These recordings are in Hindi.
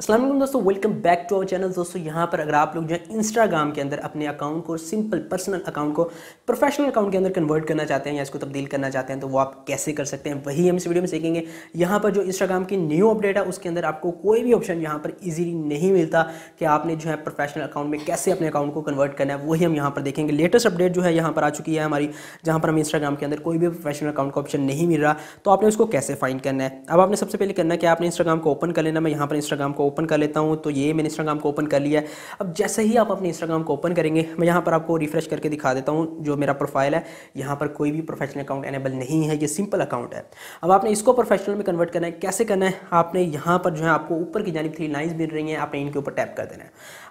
असलम दोस्तों welcome back to our channel दोस्तों यहाँ पर अगर आप लोग जो है इंस्टाग्राम के अंदर अपने अकाउंट को सिंपल पर्सनल अकाउंट को प्रोफेशनल अकाउंट के अंदर कन्वर्ट करना चाहते हैं या इसको तब्दील करना चाहते हैं तो वो आप कैसे कर सकते हैं वही हम इस वीडियो में सीखेंगे यहाँ पर जो इंस्टाग्राम की न्यू अपडेट है उसके अंदर आपको कोई भी ऑप्शन यहाँ पर ईजिली नहीं मिलता कि आपने जो है प्रोफेशनल अकाउंट में कैसे अपने अकाउंट को कन्वर्ट करना है वही हम यहाँ पर देखेंगे लेटेस्ट अपडेट जो है यहाँ पर आ चुकी है हमारी जहाँ पर हम इंस्टाग्राम के अंदर कोई भी प्रोफेशनल अकाउंट का ऑप्शन नहीं मिल रहा तो आपने उसको कैसे फाइंड करना है अब आपने सबसे पहले करना है कि आपने इंस्टाग्राम को ओपन कर लेना मैं यहाँ पर इंस्टाग्राम को ओपन कर लेता हूँ तो ये मैंने इंस्टाग्राम को ओपन कर लिया है अब जैसे ही आप अपने इंस्टाग्राम को ओपन करेंगे मैं यहाँ पर आपको रिफ्रेश करके दिखा देता हूँ जो मेरा प्रोफाइल है यहाँ पर कोई भी प्रोफेशनल अकाउंट एनेबल नहीं है ये सिंपल अकाउंट है अब आपने इसको प्रोफेशनल में कन्वर्ट करना है कैसे करना है आपने यहाँ पर जो है आपको ऊपर की जानी थ्री लाइन्स मिल रही हैं आपने इनके ऊपर टैप कर देना है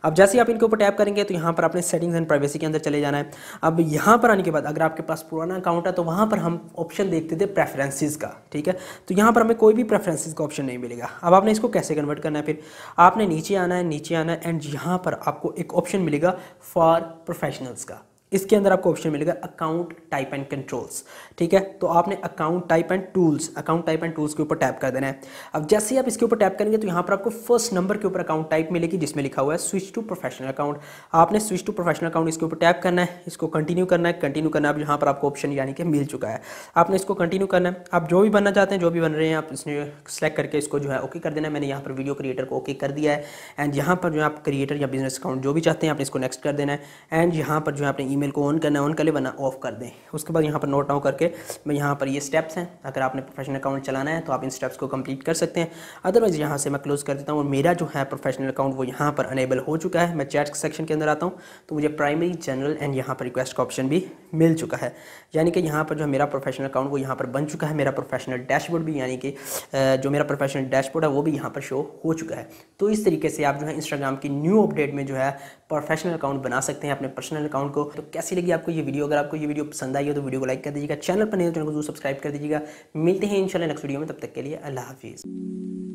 अब जैसे ही आप इनके ऊपर टैप करेंगे तो यहाँ पर आपने सेटिंग्स एंड प्राइवेसी के अंदर चले जाना है अब यहाँ पर आने के बाद अगर आपके पास पुराना अकाउंट है तो वहाँ पर हम ऑप्शन देखते थे प्रेफरेंसेज का ठीक है तो यहाँ पर हमें कोई भी प्रेफरेंसेज का ऑप्शन नहीं मिलेगा अब आपने इसको कैसे कन्वर्ट करना है फिर आपने नीचे आना है नीचे आना है एंड यहाँ पर आपको एक ऑप्शन मिलेगा फॉर प्रोफेशनल्स का इसके अंदर आपको ऑप्शन मिलेगा अकाउंट टाइप एंड कंट्रोल्स ठीक है तो आपने account type and tools account type and tools के ऊपर टैप कर देना है अब जैसे ही आप इसके ऊपर टैप करेंगे तो यहाँ पर आपको फर्स्ट नंबर के ऊपर अकाउंट टाइप मिलेगी जिसमें लिखा हुआ है स्विच टू प्रोफेशनल अकाउंट आपने स्विच टू प्रोफेशनल अकाउंट इसके ऊपर टैप करना है इसको कंटिन्यू करना है कंटिन्यू करना है अब यहाँ पर आपको ऑप्शन यानी कि मिल चुका है आपने इसको कंटिन्यू करना है आप जो भी बनना चाहते हैं जो भी बन रहे हैं आप इसने सेलेक्ट करके इसको जो है ओके कर देना है मैंने यहाँ पर वीडियो क्रिएटर को ओके कर दिया है एंड यहाँ पर जो है आप क्रिएटर या बिजनेस अकाउंट जो भी चाहते हैं आपने इसको नेक्स्ट कर देना है एंड यहाँ पर जो है आपने ईमेल को ऑन करना है ऑन कर ले वरना ऑफ कर दें उसके बाद यहाँ पर नोट आउट करके मैं यहाँ पर ये स्टेप्स हैं अगर आपने प्रोफेशनल अकाउंट चलाना है तो आप इन स्टेप्स को कंप्लीट कर सकते हैं अदरवाइज़ यहाँ से मैं क्लोज़ कर देता हूँ और मेरा जो है प्रोफेशनल अकाउंट वो यहाँ पर अनेबल हो चुका है मैं चैट सेक्शन के अंदर आता हूँ तो मुझे प्राइमरी जनरल एंड यहाँ पर रिक्वेस्ट का ऑप्शन भी मिल चुका है यानी कि यहाँ पर जो है मेरा प्रोफेशनल अकाउंट वो यहाँ पर बन चुका है मेरा प्रोफेशनल डैशबोर्ड भी यानी कि जो मेरा प्रोफेशनल डैशबोर्ड है वो भी यहाँ पर शो हो चुका है तो इस तरीके से आप जो है इंस्टाग्राम की न्यू अपडेट में जो है प्रोफेशनल अकाउंट बना सकते हैं अपने पर्सनल अकाउंट को तो कैसी लगी आपको ये वीडियो अगर आपको ये वीडियो पसंद आई हो तो वीडियो को लाइक कर दीजिएगा चैनल पर नहीं तो चैनल को जरूर सब्सक्राइब कर दीजिएगा मिलते हैं इंशाल्लाह नेक्स्ट वीडियो में तब तक के लिए अल्लाह हाफिज़